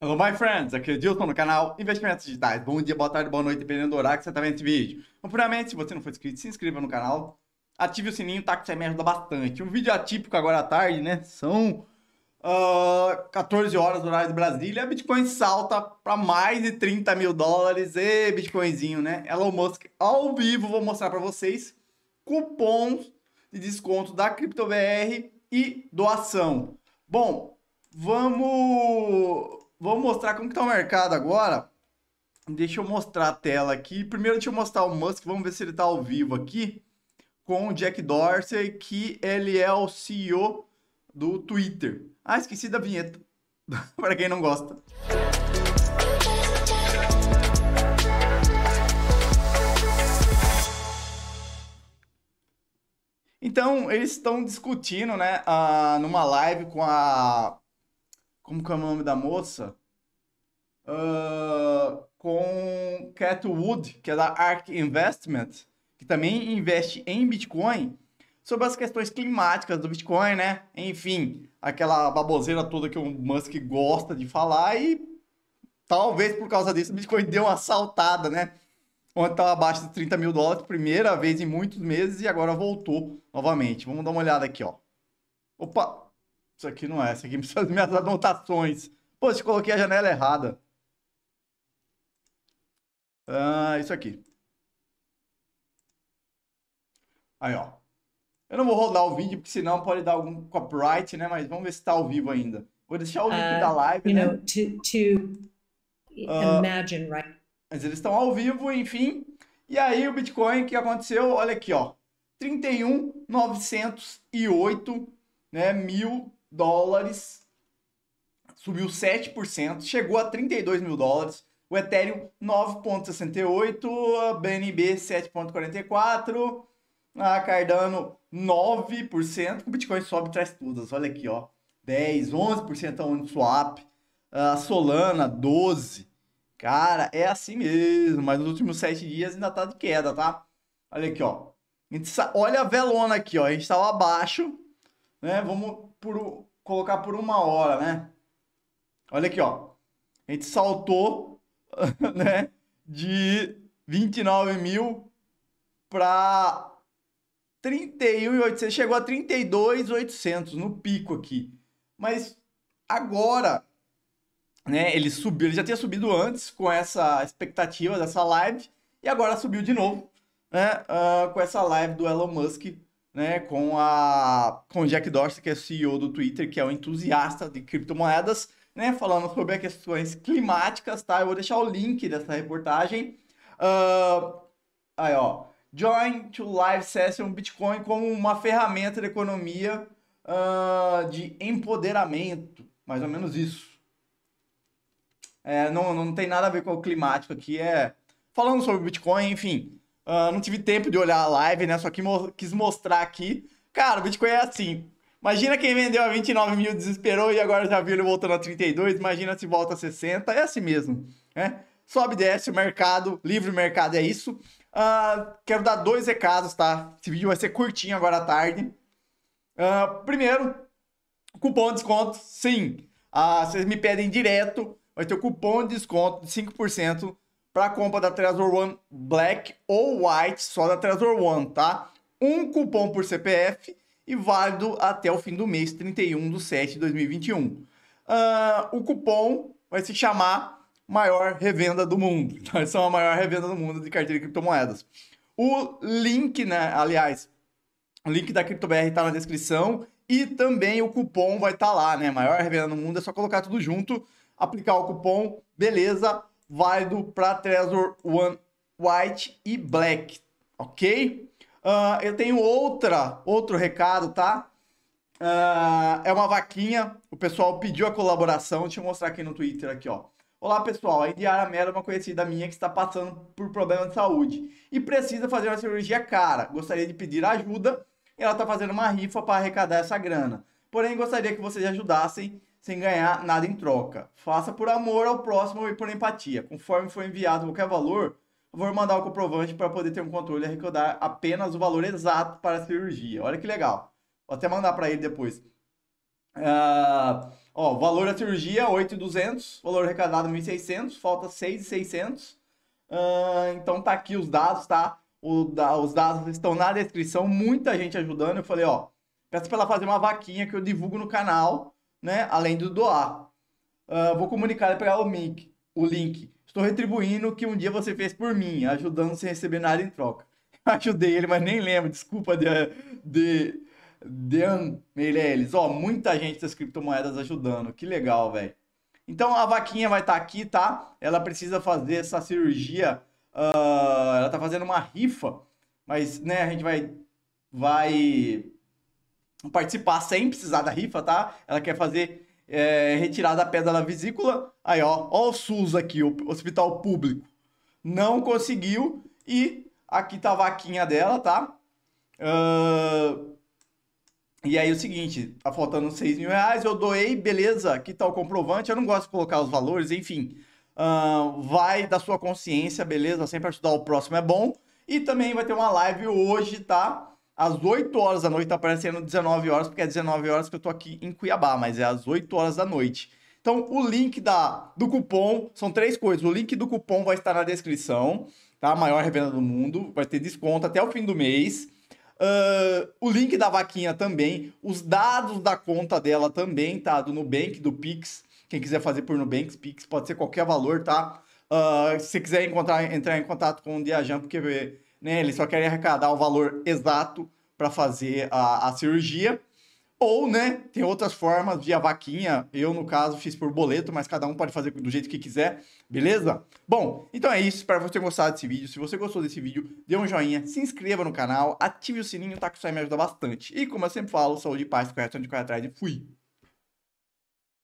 Hello, my friends! Aqui é o Dilton no canal Investimentos Digitais. Bom dia, boa tarde, boa noite, dependendo do horário que você está vendo esse vídeo. Então, primeiramente, se você não for inscrito, se inscreva no canal, ative o sininho, tá? Que isso aí me ajuda bastante. Um vídeo atípico agora à tarde, né? São uh, ah, 14 horas do horário de Brasília. A Bitcoin salta para mais de 30 mil dólares. E Bitcoinzinho, né? Elon Musk ao vivo, vou mostrar para vocês cupons de desconto da CryptoBR e doação. Bom, vamos Vou mostrar como que tá o mercado agora. Deixa eu mostrar a tela aqui. Primeiro deixa eu mostrar o Musk, vamos ver se ele tá ao vivo aqui. Com o Jack Dorsey, que ele é o CEO do Twitter. Ah, esqueci da vinheta. para quem não gosta. Então, eles estão discutindo, né, uh, numa live com a como que é o nome da moça? Uh, com Cat Wood, que é da Ark Investment, que também investe em Bitcoin, sobre as questões climáticas do Bitcoin, né? Enfim, aquela baboseira toda que o Musk gosta de falar e talvez por causa disso o Bitcoin deu uma saltada, né? Ontem estava abaixo de 30 mil dólares, primeira vez em muitos meses, e agora voltou novamente. Vamos dar uma olhada aqui, ó. Opa, isso aqui não é, isso aqui precisa das minhas anotações. Pô, se coloquei a janela errada. Ah, isso aqui. Aí, ó. Eu não vou rodar o vídeo, porque senão pode dar algum copyright, né? Mas vamos ver se tá ao vivo ainda. Vou deixar o link uh, da live, you né? Know, to, to uh, imagine, right? Mas eles estão ao vivo, enfim. E aí, o Bitcoin, o que aconteceu? Olha aqui, ó. 31,908, né? Mil dólares, subiu 7%, chegou a 32 mil dólares. O Ethereum 9,68, BNB 7,44, a Cardano 9%, o Bitcoin sobe traz todas, olha aqui, ó. 10, 11% a Uniswap, a Solana 12. Cara, é assim mesmo, mas nos últimos 7 dias ainda tá de queda, tá? Olha aqui, ó. olha a velona aqui, ó. A gente tava abaixo, né? Vamos por, colocar por uma hora, né? Olha aqui, ó. A gente saltou, né? De 29 mil para 31.800. Chegou a 32.800 no pico aqui. Mas agora, né? Ele subiu. Ele já tinha subido antes com essa expectativa dessa live. E agora subiu de novo, né? Uh, com essa live do Elon Musk né, com a com Jack Dorsey, que é CEO do Twitter, que é um entusiasta de criptomoedas, né, falando sobre questões climáticas, tá? Eu vou deixar o link dessa reportagem. Uh, aí, ó. Join to Live Session Bitcoin como uma ferramenta de economia uh, de empoderamento. Mais ou menos isso. É, não, não tem nada a ver com o climático aqui. É falando sobre Bitcoin, enfim. Uh, não tive tempo de olhar a live, né? Só que mo quis mostrar aqui. Cara, o Bitcoin é assim. Imagina quem vendeu a 29 mil, desesperou e agora já viu ele voltando a 32. Imagina se volta a 60. É assim mesmo, né? Sobe, desce o mercado, livre mercado é isso. Uh, quero dar dois recados, tá? Esse vídeo vai ser curtinho agora à tarde. Uh, primeiro, cupom de desconto, sim. vocês me pedem direto. Vai ter o cupom de desconto de 5% para compra da Trezor One Black ou White, só da Trezor One, tá? Um cupom por CPF e válido até o fim do mês, 31 de 7 de 2021. Uh, ah, o cupom vai se chamar Maior Revenda do Mundo. Então, essa é a maior revenda do mundo de carteira de criptomoedas. O link, né? Aliás, o link da CryptoBR está na descrição e também o cupom vai estar tá lá, né? Maior revenda do mundo, é só colocar tudo junto, aplicar o cupom, beleza? válido para Trezor One White e Black, ok? Uh, eu tenho outra, outro recado, tá? Uh, é uma vaquinha, o pessoal pediu a colaboração, deixa eu mostrar aqui no Twitter, aqui, ó. Olá pessoal, a Indiara Mera é uma conhecida minha que está passando por problema de saúde e precisa fazer uma cirurgia cara. Gostaria de pedir ajuda, ela está fazendo uma rifa para arrecadar essa grana. Porém, gostaria que vocês ajudassem sem ganhar nada em troca. Faça por amor ao próximo e por empatia. Conforme for enviado qualquer valor, vou mandar o comprovante para poder ter um controle e arrecadar apenas o valor exato para a cirurgia. Olha que legal. Vou até mandar para ele depois. Uh, ó, valor da cirurgia 8,200, valor arrecadado 1,600, falta 6,600. Uh, ah, então tá aqui os dados, tá? O, da, os dados estão na descrição, muita gente ajudando. Eu falei, ó, peço para ela fazer uma vaquinha que eu divulgo no canal né? Além do doar. Uh, vou comunicar para o link, o link. Estou retribuindo o que um dia você fez por mim, ajudando sem receber nada em troca. Ajudei ele, mas nem lembro. Desculpa de, de, dean Meirelles. Ó, muita gente das criptomoedas ajudando. Que legal, velho. Então a vaquinha vai estar tá aqui, tá? Ela precisa fazer essa cirurgia. Uh, ela tá fazendo uma rifa, mas né, a gente vai vai participar sem precisar da rifa, tá? Ela quer fazer é, retirada da pedra da vesícula. Aí, ó, ó o SUS aqui, o hospital público. Não conseguiu e aqui tá a vaquinha dela, tá? Uh... E aí, é o seguinte, tá faltando 6 mil reais, eu doei, beleza, aqui tá o comprovante, eu não gosto de colocar os valores, enfim. Uh, vai da sua consciência, beleza? Sempre ajudar o próximo é bom. E também vai ter uma live hoje, tá? às 8 horas da noite, tá aparecendo 19 horas, porque é 19 horas que eu tô aqui em Cuiabá, mas é às 8 horas da noite. Então, o link da, do cupom, são três coisas. O link do cupom vai estar na descrição, tá? maior revenda do mundo, vai ter desconto até o fim do mês. Uh, o link da vaquinha também, os dados da conta dela também, tá? Do Nubank, do Pix. Quem quiser fazer por Nubank, Pix, pode ser qualquer valor, tá? Uh, se quiser encontrar, entrar em contato com o Diajan, porque né? Eles só querem arrecadar o valor exato para fazer a, a cirurgia. Ou, né, tem outras formas via vaquinha. Eu, no caso, fiz por boleto, mas cada um pode fazer do jeito que quiser, beleza? Bom, então é isso. Espero que você tenha gostado desse vídeo. Se você gostou desse vídeo, dê um joinha, se inscreva no canal, ative o sininho, tá? Que isso aí me ajuda bastante. E como eu sempre falo, saúde e paz, correção de correr atrás e fui!